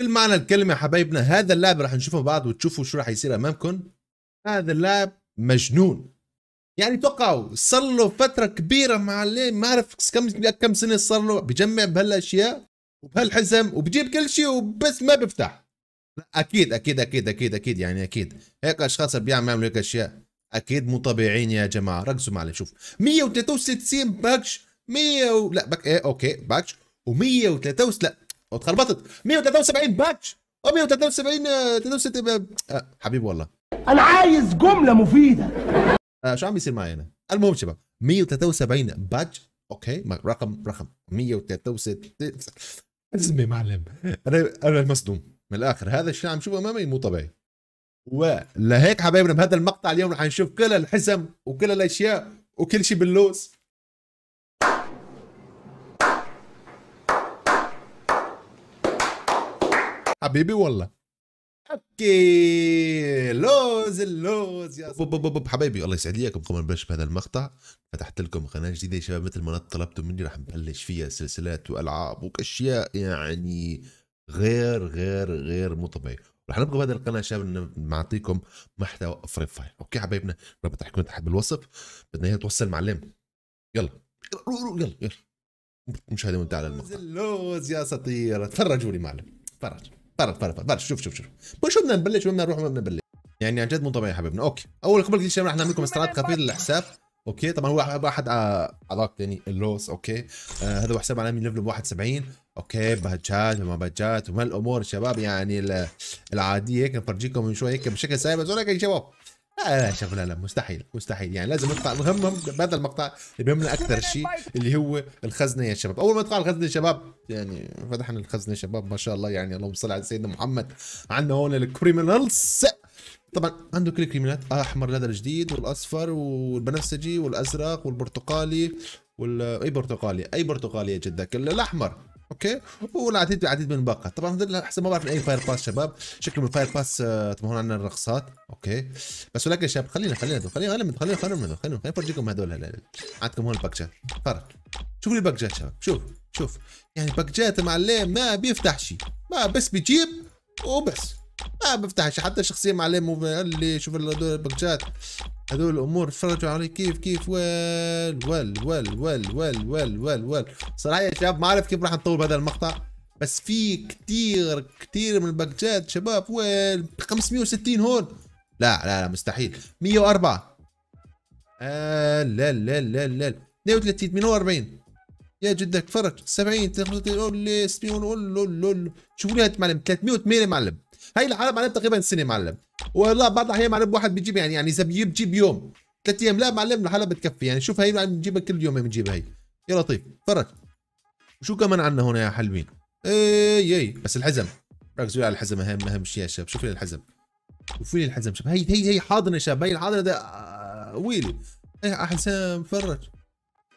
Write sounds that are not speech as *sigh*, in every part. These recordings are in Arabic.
كل معنى الكلمه حبايبنا هذا اللاعب راح نشوفه بعد وتشوفوا شو راح يصير امامكم هذا اللاعب مجنون يعني توقعوا صار له فتره كبيره معلم ما اعرف كم كم سنه صار له بجمع بهالاشياء وبهالحزم وبجيب كل شيء وبس ما بيفتح اكيد اكيد اكيد اكيد اكيد يعني اكيد هيك اشخاص بيعملوا هيك اشياء اكيد مو طبيعيين يا جماعه ركزوا معي شوف 163 باكش 100 و... لا باك... ايه اوكي باكش و 103 لا اتخربطت 173 باتش اه 173 73 آه، آه، آه، حبيبي والله انا عايز جمله مفيده آه شو عم بيصير معي انا المهم شباب 173 باتش اوكي رقم رقم 163 اسمي معلم انا انا مصدوم من الاخر هذا الشيء عم شوفه امامي مو طبيعي ولهيك حبايبنا بهذا المقطع اليوم رح نشوف كل الحزم وكل الاشياء وكل شيء باللوز حبيبي والله اوكي لوز اللوز يا بو بو بو حبيبي الله يسعد ليكم قبل ما نبلش بهذا المقطع فتحت لكم قناه جديده يا شباب مثل ما طلبتوا مني راح نبلش فيها سلسلات والعاب واشياء يعني غير غير غير مو طبيعي راح نبقى بهذا القناه يا شباب نعطيكم محتوى فري فاير اوكي حبايبنا رابط تحكم تحت بالوصف بدنا اياها توصل معلم يلا يلا يلا, يلا. مشاهده على المقطع اللوز يا سطيره تفرجوا لي معلم تفرجوا فرق فرق فرق فرق شوف شوف شوف شو بدنا نبلش وين بدنا نروح وين بدنا نبلش يعني عن جد مو طبيعي حبيبنا اوكي اول قبل كل شيء رح نعمل لكم استرات خفيف للحساب اوكي طبعا هو واحد اعضاء ثاني يعني اللوس اوكي آه هذا هو حساب عالمي ليفل 71 اوكي بهجات وما بهجات وما الامور شباب يعني العاديه هيك نفرجيكم من شوي هيك بشكل سايب بس يا شباب لا لا شوف لا لا مستحيل مستحيل يعني لازم نطلع المهم بهذا المقطع اللي بيهمنا اكثر *laughs* شيء اللي هو الخزنه يا شباب اول ما طلع الخزنه يا شباب يعني فتحنا الخزنه يا شباب ما شاء الله يعني اللهم صل على سيدنا محمد عندنا هون الكريمنالز طبعا عنده كل الكريمنالات احمر هذا الجديد والاصفر والبنفسجي والازرق والبرتقالي وال اي برتقالي اي برتقالي يا جدك الاحمر اوكي والعديد العديد من الباقات طبعا هذول احسن ما بعرف اي فاير باس شباب شكلهم الفاير آه، باس تبعون عندنا الرقصات اوكي بس ولكن شباب خلينا خلينا دول. خلينا خلينا خلينا خلينا خلينا نفرجيكم هذول عندكم هون الباكجات فرق شوفوا الباكجات شباب شوف شوف يعني باكجات معلم ما بيفتح شيء ما بس بيجيب وبس ما بفتحش حتى شخصيه معلم اللي شوف هذول البجات هذول الامور تفرجوا علي كيف كيف وال وال وال وال وال وال وال وال صراحه يا شباب ما اعرف كيف راح نطول بهذا المقطع بس في كثير كثير من البجات شباب وال 560 هون لا لا لا مستحيل 104 آه لا لا لا لا 32 48 يا جدك فرج 70 35 قول لي 600 قول شوفوا لي هات معلم 308 معلم هي العالم عليها تقريبا سنه معلم والله بعض الاحيان معلم واحد بيجيب يعني يعني اذا بيجيب يوم ثلاث ايام لا معلم لحالها بتكفي يعني شوف هي بنجيبها كل يوم بنجيبها هي يا لطيف تفرج وشو كمان عندنا هنا يا حلوين إيه، اي اي بس الحزم ركزوا على الحزم اهم اهم شيء يا شباب شوف لي الحزم شوف لي الحزم شباب هي هي هي حاضنه شباب هي الحاضنه ده آه، ويلي اي حزام فرج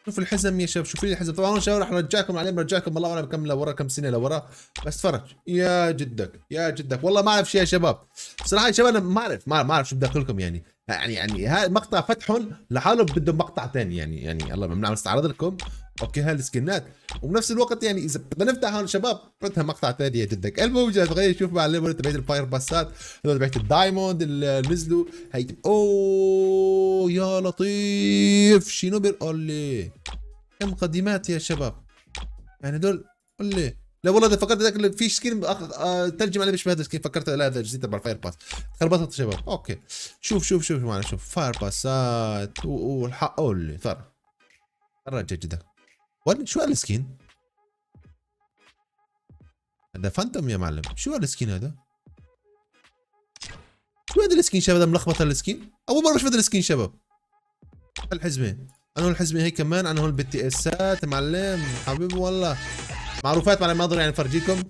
شوف الحزم يا شباب شوف لي الحزم طبعا انا راح نرجعكم عليه نرجعكم الله اعلم كم لورا كم سنه لورا بس تفرج يا جدك يا جدك والله ما اعرف شيء يا شباب صراحه يا شباب انا ما اعرف ما اعرف شو بدي اقول لكم يعني يعني يعني هذا مقطع فتحهم لحالهم بدهم مقطع ثاني يعني يعني الله ممنوع بنعرف نستعرض لكم اوكي هالسكنات وبنفس الوقت يعني اذا بدنا نفتح هون شباب بدها مقطع ثاني يا جدك المهم جاي صغير شوف مع الليفل تبعت الفاير باسات تبعت الدايموند اللي نزلوا هي اوه يا لطيف شنو لي كم مقدمات يا شباب يعني دول لي لا والله ده فكرت ذاك في سكين أخ... أه... ترجم عليه مش بهذا السكين فكرت لا هذا جديد تبع الفاير باس خربطت شباب اوكي شوف شوف شوف معنا شوف فاير باسات والحق لي ترى ترى جدك شو هالسكين؟ هذا فانتوم يا معلم شو هالسكين هذا؟ شو هذا السكين شباب هذا ملخبط هالسكين؟ اول مره بشوف هذا السكين شباب الحزمه انا الحزمه هي كمان انا هون تي اسات معلم حبيبي والله معروفات معلم ما يعني فرجيكم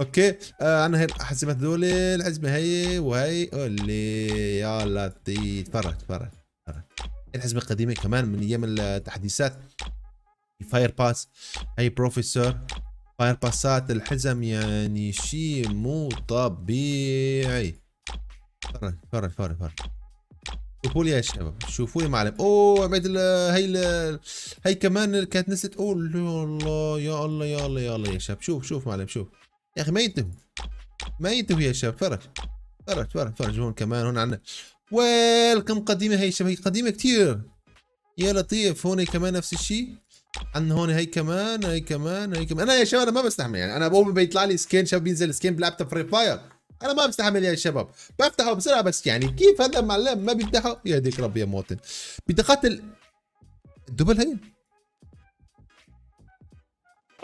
اوكي آه انا هي الحزمه هذول الحزمه هي وهي اللي يا لطيف تفرج تفرج الحزمه قديمه كمان من ايام التحديثات فاير باس هي بروفيسور فاير باسات الحزم يعني شيء مو طبيعي فرج فرج فرج فرج شوفوا لي يا شباب شوفوا لي معلم اوه عماد هي هي كمان كانت نسيت اوه الله يا الله يا الله يا الله يا شباب شوف شوف معلم شوف يا اخي ما ينتهوا ما ينتهوا يا شباب فرج فرج فرج فرج هون كمان هون عندنا ويلكم قديمه هي الشباب هي قديمه كثير يا لطيف هون كمان نفس الشيء عندنا هون هي كمان هي كمان هي كمان انا يا شباب انا ما بستحمل يعني انا اول ما بيطلع لي سكين شباب بينزل سكين بلابتوب فري فاير انا ما بستحمل يا شباب بفتحه بسرعه بس يعني كيف هذا المعلم ما بيفتحه يا ديك ربي يا مواطن بدي اقاتل الدبل هي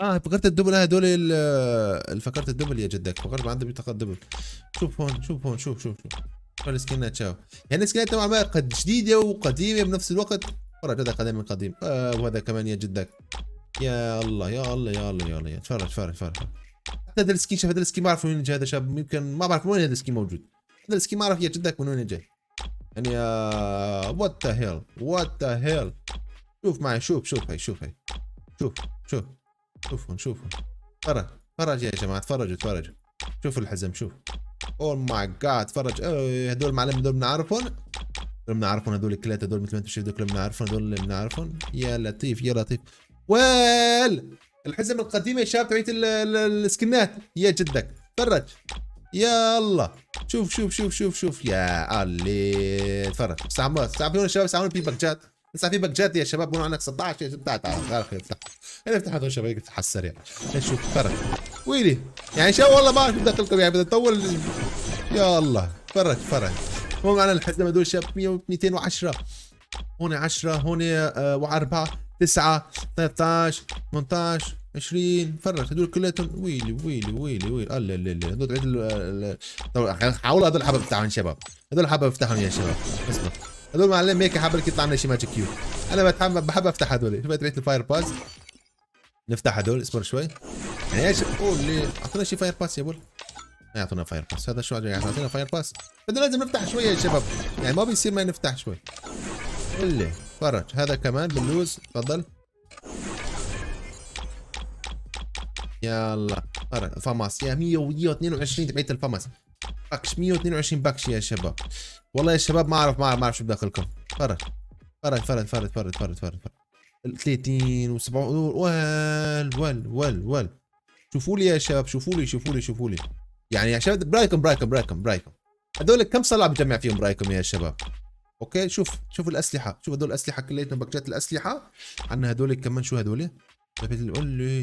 اه فكرت الدبل آه، هدول ال آه، فكرت الدبل يا جدك فكرت ما عنده بطاقه دبل شوف هون شوف هون شوف شوف شوف السكنات شوف يعني السكنات نوعا ما قد جديده وقديمه بنفس الوقت تفرج هذا قديم من قديم آه وهذا كمان يا جدك يا الله يا الله يا الله يا الله تفرج تفرج تفرج هذا السكين شاف هذا السكين ما اعرف وين جاي هذا شاب يمكن ما بعرف من وين هذا السكين موجود هذا السكين ما اعرف يا جدك من وين جاي يعني وات ذا هيل وات ذا هيل شوف معي شوف شوف هي شوف هي شوف شوف شوفهم شوفهم تفرج تفرج يا جماعه تفرجوا تفرجوا شوفوا الحزم شوف oh اوه ماي جاد تفرج هذول معلم هذول بنعرفهم كلهم بنعرفهم هذول الثلاثه دول مثل ما انتم شايفين دول بنعرفهم اللي بنعرفهم يا لطيف يا لطيف ويل الحزم القديمة يا شباب تبعت السكنات يا جدك تفرج يلا شوف شوف شوف شوف شوف يا اللي تفرج استعملوا استعملونا شباب استعملونا في بكجات لسه في بكجات يا شباب بقولوا عندك 16 يا شباب تعال تعال خلينا نفتح خلينا نفتح هذول شباب على السريع شوف تفرج ويلي يعني شو والله ما اعرف بدي ادخلكم يعني بدي اطول يا الله تفرج تفرج هون معنا الحزمه هدول شباب 210 هون 10 هون و4 9 13 18 20 فرج هدول كلياتهم ويلي ويلي ويلي ويلي الله لا لا هدول عيد يعني حاولوا هدول حابب افتحهم شباب هدول حابب افتحهم يا شباب اسمع هدول معلم هيك حابب يطلع لنا شي ماجيك كيو انا بتحب بحب افتح هدول شفت ريحه الفاير باس نفتح هدول اصبر شوي يعني ايش قول لي اعطينا شي فاير باس يا بول ما يعطونا فاير باس هذا شو يعني يعطونا فاير باس بدنا لازم نفتح شويه يا شباب يعني ما بيصير ما نفتح شوي اللي فرج هذا كمان بنلوز تفضل يلا فرج فماس يا 122 تبعت الفماس باكش 122 باكش يا شباب والله يا شباب ما اعرف ما اعرف ما اعرف شو بداخلكم فرج فرج فرج فرج فرج فرج فرج فرج 30 و 70 وال وال وال وال شوفوا لي يا شباب شوفوا لي شوفوا لي شوفوا لي يعني يا شباب برايكم برايكم برايكم برايكم هذول كم صلاه بجمع فيهم برايكم يا شباب اوكي شوف شوف الاسلحه شوف هذول الاسلحه كليتهم باكجات الاسلحه عندنا هذول كمان شو هذول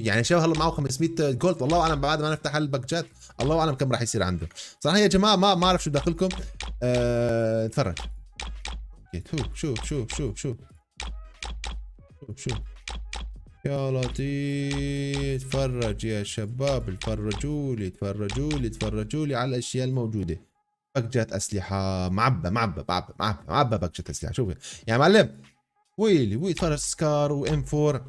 يعني شباب هلا معه 500 جولد والله اعلم بعد ما نفتح الباكجات الله اعلم كم راح يصير عنده صراحه يا جماعه ما ما اعرف شو داخلكم أه... شوف شوف شوف شوف شوف شوف شوف يا لطيف تفرج يا شباب تفرجوا لي تفرجوا لي تفرجوا لي على الاشياء الموجوده باكجات اسلحه معبى معبى معبى معبى معبى باكجات اسلحه شوف يا معلم ويلي وي تفرج سكار وام 4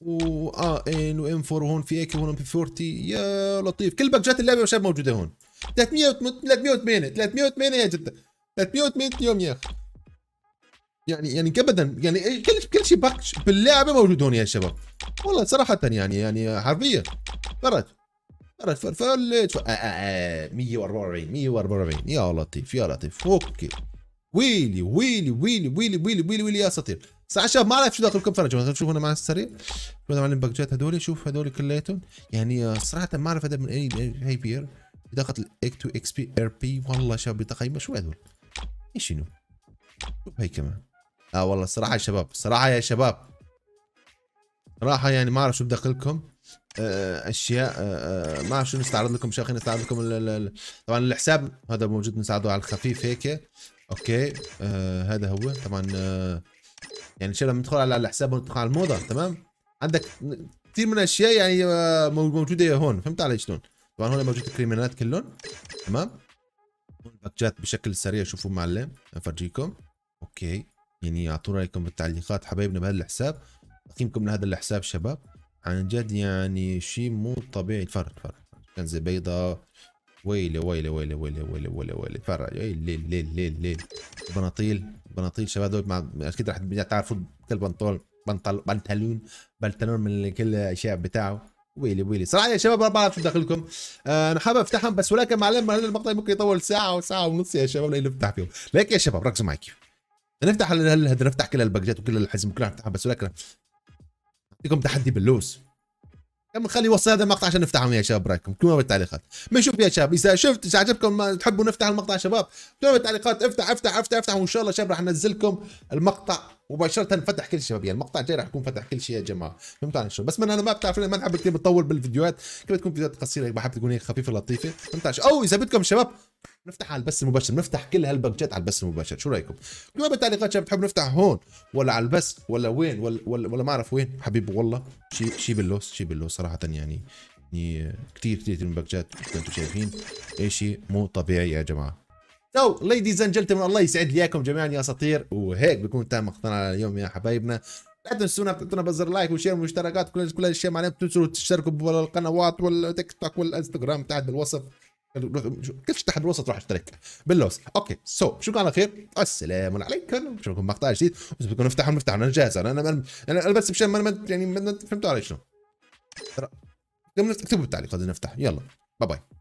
و اه ان وام 4 وهون في كي وهون بي 40 يا لطيف كل باكجات اللعبه يا شباب موجوده هون 300 308 308 يا جد 308 يوم يا اخي يعني يعني ابدا يعني كل كل شيء باقش باللعبه موجود هون يا شباب والله صراحه يعني يعني حرفيا فرج فرج فرج فرج 144 144 يا لطيف يا لطيف اوكي ويلي ويلي ويلي ويلي ويلي ويلي ويلي يا اساطير صح شباب ما اعرف شو داخلكم فرج شوفوا انا مع السريع شوفوا معلم باكجات هذول شوف هذول كليتهم يعني صراحه ما اعرف هذا من اي اي بير بطاقه الاك تو اكس بي ار بي والله شباب بطاقه شو هذول؟ ايش شنو؟ شوف هي كمان اه والله الصراحه يا شباب الصراحه يا شباب صراحه يعني ما اعرف شو بدي اقول لكم آه، اشياء آه،, أه ما اعرف شو نستعرض لكم شو نستعرض لكم ال ال طبعا الحساب هذا موجود نساعده على الخفيف هيك اوكي أه هذا هو طبعا أه يعني شباب ندخل على الحساب وندخل على الموضه تمام عندك كثير من الاشياء يعني آه، موجوده هون فهمت علي شلون طبعا هون موجود الكريمينات كلهم تمام باكجات بشكل سريع شوفوا معلم افرجيكم اوكي يعني اعطونا رايكم بالتعليقات حبايبنا بهذا الحساب تقييمكم لهذا الحساب شباب عن جد يعني شيء مو طبيعي تفرج تفرج كنزه بيضاء ويلي ويلي ويلي ويلي ويلي ويلي ويلي تفرج إيه، ليل ليل ليل ليل بناطيل بناطيل شباب دول مع اكيد رح تعرفوا كل بنطول بنطل بنطلون بنطلون من كل الاشياء بتاعه ويلي ويلي صراحه يا شباب ما بعرف شو داخلكم آه، انا حابب افتحهم بس ولكن معلم هذا المقطع ممكن يطول ساعه وساعه ونص يا شباب لين نفتح فيهم لكن يا شباب ركزوا معي كيف نفتح هذا نفتح كل الباكجات وكل الحزم وكل نفتحها بس ولكن نعطيكم تحدي باللوس كم نخلي وصل هذا المقطع عشان نفتحهم يا شباب رايكم كلمه بالتعليقات بنشوف يا شباب اذا شفت اذا عجبكم تحبوا نفتح المقطع يا شباب كلمه بالتعليقات افتح افتح افتح افتح وان شاء الله شباب راح انزل لكم المقطع مباشره فتح كل شيء يعني المقطع الجاي راح يكون فتح كل شيء يا جماعه فهمت علي شو بس من انا ما بتعرف ما نحب كثير بتطول بالفيديوهات كيف تكون فيديوهات قصيره بحب تكون هيك خفيفه لطيفه فهمتوا او اذا بدكم شباب نفتح على البث المباشر نفتح كل هالبنكات على البث المباشر شو رايكم كتبوا بالتعليقات شباب بتحبوا نفتح هون ولا على البث ولا وين ولا ولا, ولا ما اعرف وين حبيبي والله شيء شيء باللوس شيء باللوس صراحه يعني يعني كثير كثير من البنكات مثل ما انتم شايفين إيه شيء مو طبيعي يا جماعه سو ليديز اند جنتلمان الله يسعد لي اياكم جميعا يا اساطير وهيك بكون تم مقطعنا اليوم يا حبايبنا لا تنسونا تعطونا بزر لايك وشير ومشتركات كل كل هالشيء معناته تنسوا تشتركوا بالقنوات والتيك توك والانستغرام تحت بالوصف كل شيء تحت الوسط راح اشترك باللوس اوكي سو so. شو كان خير السلام عليكم نشوفكم مقطع جديد بس بدكم نفتحهم نفتحهم انا جاهز انا انا بس مشان ما يعني فهمتوا علي شنو اكتبوا بالتعليق هذا نفتح يلا باي باي